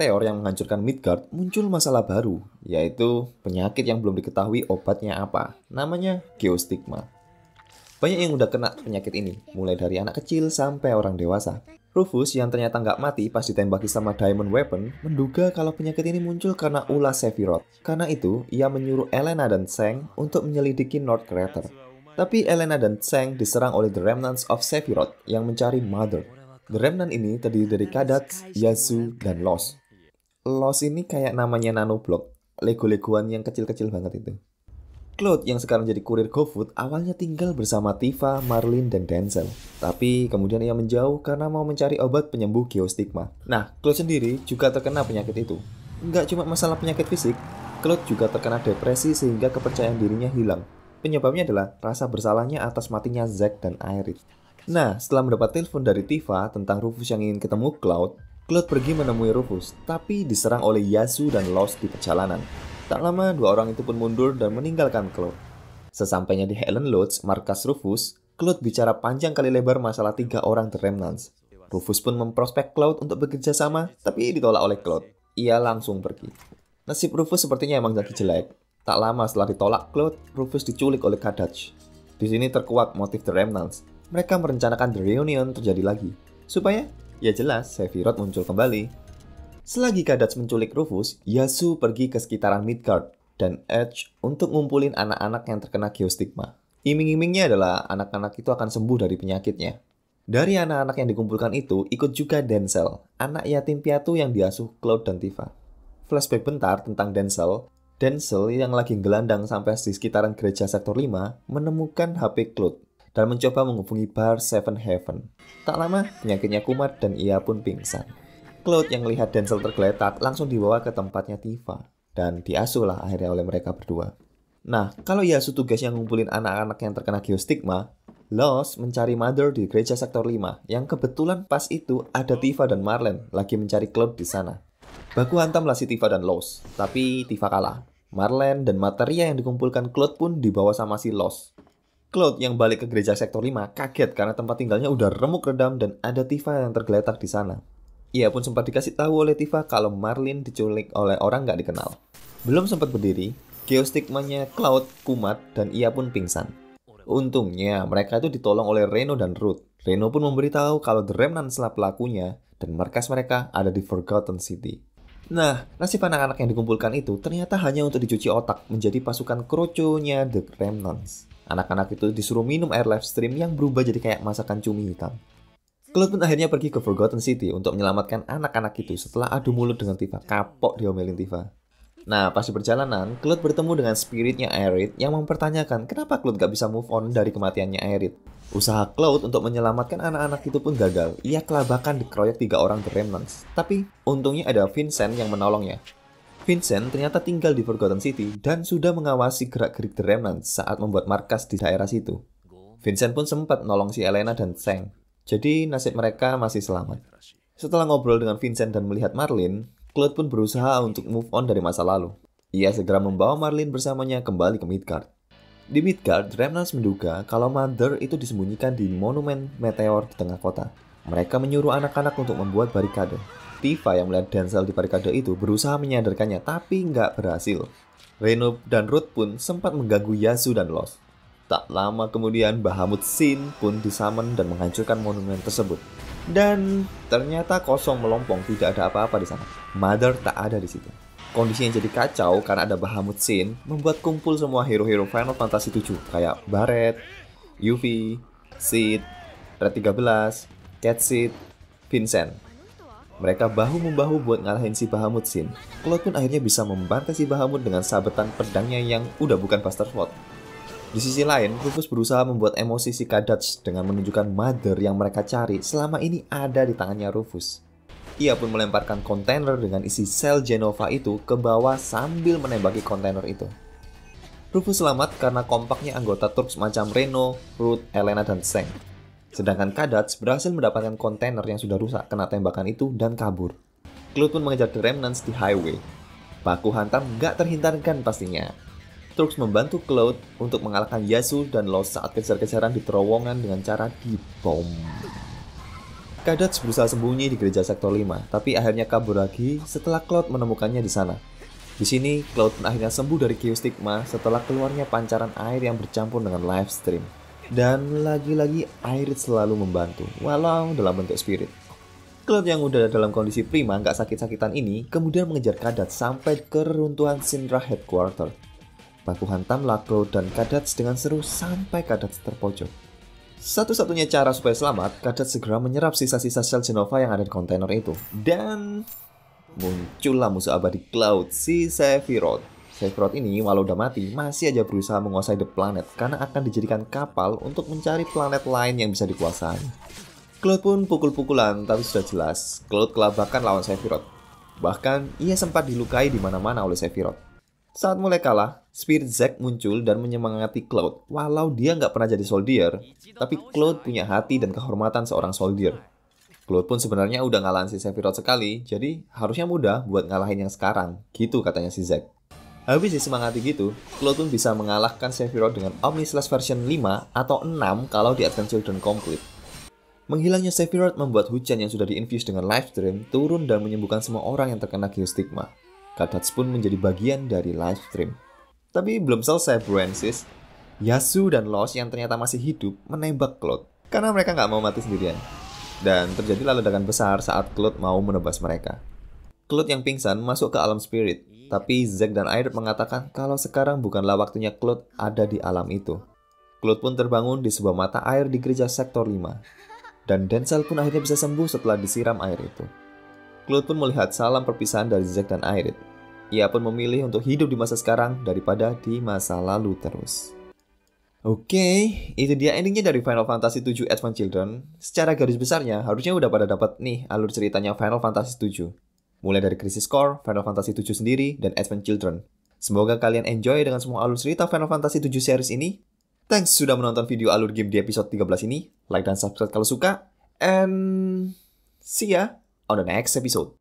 Theor yang menghancurkan Midgard, muncul masalah baru, yaitu penyakit yang belum diketahui obatnya apa. Namanya geostigma. Banyak yang udah kena penyakit ini, mulai dari anak kecil sampai orang dewasa. Rufus yang ternyata nggak mati pas ditembaki sama Diamond Weapon, menduga kalau penyakit ini muncul karena ulah Sephiroth. Karena itu, ia menyuruh Elena dan Seng untuk menyelidiki North Crater. Tapi Elena dan Seng diserang oleh The Remnants of Sephiroth yang mencari Mother. The Remnant ini terdiri dari Kadats, Yasu, dan Lost. Los ini kayak namanya nanoblock, lego-legoan yang kecil-kecil banget itu. Claude yang sekarang jadi kurir GoFood awalnya tinggal bersama Tifa, Marlin, dan Denzel. Tapi kemudian ia menjauh karena mau mencari obat penyembuh geostigma. Nah, Claude sendiri juga terkena penyakit itu. Nggak cuma masalah penyakit fisik, Claude juga terkena depresi sehingga kepercayaan dirinya hilang. Penyebabnya adalah rasa bersalahnya atas matinya Zack dan Aerith. Nah, setelah mendapat telepon dari Tifa tentang Rufus yang ingin ketemu Cloud, Cloud pergi menemui Rufus, tapi diserang oleh Yasu dan Lost di perjalanan. Tak lama, dua orang itu pun mundur dan meninggalkan Cloud. Sesampainya di Helen Lodge, markas Rufus, Cloud bicara panjang kali lebar masalah tiga orang The Remnants. Rufus pun memprospek Cloud untuk bekerja sama, tapi ditolak oleh Cloud. Ia langsung pergi. Nasib Rufus sepertinya emang jadi jelek. Tak lama setelah ditolak Cloud, Rufus diculik oleh Kadaj. Di sini terkuat motif The Remnants. Mereka merencanakan The Reunion terjadi lagi. Supaya Ya jelas, Sephiroth muncul kembali. Selagi Kadats menculik Rufus, Yasu pergi ke sekitaran Midgard dan Edge untuk ngumpulin anak-anak yang terkena geostigma. Iming-imingnya adalah anak-anak itu akan sembuh dari penyakitnya. Dari anak-anak yang dikumpulkan itu, ikut juga Denzel, anak yatim piatu yang diasuh Cloud dan Tifa. Flashback bentar tentang Denzel, Denzel yang lagi gelandang sampai di sekitaran gereja sektor 5 menemukan HP Cloud dan mencoba menghubungi bar Seven Heaven. Tak lama, penyakitnya kumat dan ia pun pingsan. Cloud yang melihat Denzel tergeletak langsung dibawa ke tempatnya Tifa dan diasuhlah akhirnya oleh mereka berdua. Nah, kalau Yasu tugasnya ngumpulin anak-anak yang terkena geostigma, Los mencari Mother di gereja sektor 5 yang kebetulan pas itu ada Tifa dan Marlen lagi mencari Cloud di sana. Baku hantamlah si Tifa dan Los, tapi Tifa kalah. Marlen dan materia yang dikumpulkan Cloud pun dibawa sama si Los. Claude yang balik ke gereja sektor 5 kaget karena tempat tinggalnya udah remuk redam dan ada Tifa yang tergeletak di sana. Ia pun sempat dikasih tahu oleh Tifa kalau Marlin diculik oleh orang nggak dikenal. Belum sempat berdiri, geostigmanya Cloud kumat dan ia pun pingsan. Untungnya mereka itu ditolong oleh Reno dan Ruth. Reno pun memberitahu kalau The Remnants selap pelakunya dan markas mereka ada di Forgotten City. Nah, nasib anak-anak yang dikumpulkan itu ternyata hanya untuk dicuci otak menjadi pasukan kroconya The Remnants. Anak-anak itu disuruh minum air live stream yang berubah jadi kayak masakan cumi hitam. Cloud pun akhirnya pergi ke Forgotten City untuk menyelamatkan anak-anak itu setelah adu mulut dengan Tifa. Kapok diomelin Tifa. Nah, pas di perjalanan, Cloud bertemu dengan spiritnya Aerith yang mempertanyakan kenapa Cloud gak bisa move on dari kematiannya Aerith. Usaha Cloud untuk menyelamatkan anak-anak itu pun gagal. Ia kelabakan dikeroyok tiga orang The Remnants. Tapi, untungnya ada Vincent yang menolongnya. Vincent ternyata tinggal di Forgotten City dan sudah mengawasi gerak-gerik The Remnant saat membuat markas di daerah situ. Vincent pun sempat nolong si Elena dan Seng, jadi nasib mereka masih selamat. Setelah ngobrol dengan Vincent dan melihat Marlin, Claude pun berusaha untuk move on dari masa lalu. Ia segera membawa Marlin bersamanya kembali ke Midgard. Di Midgard, Remnants menduga kalau Mother itu disembunyikan di monumen meteor di tengah kota. Mereka menyuruh anak-anak untuk membuat barikade. Tifa yang melihat Denzel di barikade itu berusaha menyadarkannya tapi nggak berhasil. Reno dan Ruth pun sempat mengganggu Yasu dan Los. Tak lama kemudian Bahamut Sin pun disamen dan menghancurkan monumen tersebut. Dan ternyata kosong melompong, tidak ada apa-apa di sana. Mother tak ada di situ. Kondisi yang jadi kacau karena ada Bahamut Sin membuat kumpul semua hero-hero Final Fantasy 7 kayak Barret, Yuffie, Sid, Red 13, Cat Sid, Vincent mereka bahu-membahu buat ngalahin si Bahamut Sin. Cloud pun akhirnya bisa membantai si Bahamut dengan sabetan pedangnya yang udah bukan Buster Sword. Di sisi lain, Rufus berusaha membuat emosi si Kadats dengan menunjukkan Mother yang mereka cari selama ini ada di tangannya Rufus. Ia pun melemparkan kontainer dengan isi sel Genova itu ke bawah sambil menembaki kontainer itu. Rufus selamat karena kompaknya anggota Turks macam Reno, Ruth, Elena, dan Seng Sedangkan Kadats berhasil mendapatkan kontainer yang sudah rusak kena tembakan itu dan kabur. Cloud pun mengejar The Remnants di highway. Baku hantam gak terhindarkan pastinya. Turks membantu Cloud untuk mengalahkan Yasu dan Los saat kejar-kejaran di terowongan dengan cara dibom. Kadats berusaha sembunyi di gereja sektor 5, tapi akhirnya kabur lagi setelah Cloud menemukannya di sana. Di sini, Cloud akhirnya sembuh dari geostigma setelah keluarnya pancaran air yang bercampur dengan live stream. Dan lagi-lagi air selalu membantu, walau dalam bentuk spirit. Cloud yang udah dalam kondisi prima nggak sakit-sakitan ini kemudian mengejar Kadat sampai ke runtuhan Sindra Headquarter. Baku hantam Lakro dan Kadat dengan seru sampai Kadat terpojok. Satu-satunya cara supaya selamat, Kadat segera menyerap sisa-sisa sel Genova yang ada di kontainer itu. Dan muncullah musuh abadi Cloud, si Sephiroth. Sephiroth ini walau udah mati, masih aja berusaha menguasai The Planet karena akan dijadikan kapal untuk mencari planet lain yang bisa dikuasai. Cloud pun pukul-pukulan, tapi sudah jelas, Cloud kelabakan lawan Sephiroth. Bahkan, ia sempat dilukai di mana-mana oleh Sephiroth. Saat mulai kalah, Spirit Zack muncul dan menyemangati Cloud. Walau dia nggak pernah jadi soldier, tapi Cloud punya hati dan kehormatan seorang soldier. Cloud pun sebenarnya udah ngalahin si Sephiroth sekali, jadi harusnya mudah buat ngalahin yang sekarang. Gitu katanya si Zack. Habis disemangati gitu, Cloud pun bisa mengalahkan Sephiroth dengan Omni Slash version 5 atau 6 kalau di Advent Children Complete. Menghilangnya Sephiroth membuat hujan yang sudah diinfuse dengan Life Dream turun dan menyembuhkan semua orang yang terkena geostigma. Kadats pun menjadi bagian dari Life Dream. Tapi belum selesai Bruensis, Yasu dan Los yang ternyata masih hidup menembak Cloud karena mereka nggak mau mati sendirian. Dan terjadilah ledakan besar saat Cloud mau menebas mereka. Cloud yang pingsan masuk ke alam spirit Iya. Tapi Zack dan Air mengatakan kalau sekarang bukanlah waktunya Claude ada di alam itu. Claude pun terbangun di sebuah mata air di gereja sektor 5. Dan Denzel pun akhirnya bisa sembuh setelah disiram air itu. Claude pun melihat salam perpisahan dari Zack dan Aerith. Ia pun memilih untuk hidup di masa sekarang daripada di masa lalu terus. Oke, okay, itu dia endingnya dari Final Fantasy VII Advent Children. Secara garis besarnya, harusnya udah pada dapat nih alur ceritanya Final Fantasy VII mulai dari Crisis Core, Final Fantasy VII sendiri, dan Advent Children. Semoga kalian enjoy dengan semua alur cerita Final Fantasy VII series ini. Thanks sudah menonton video alur game di episode 13 ini. Like dan subscribe kalau suka. And see ya on the next episode.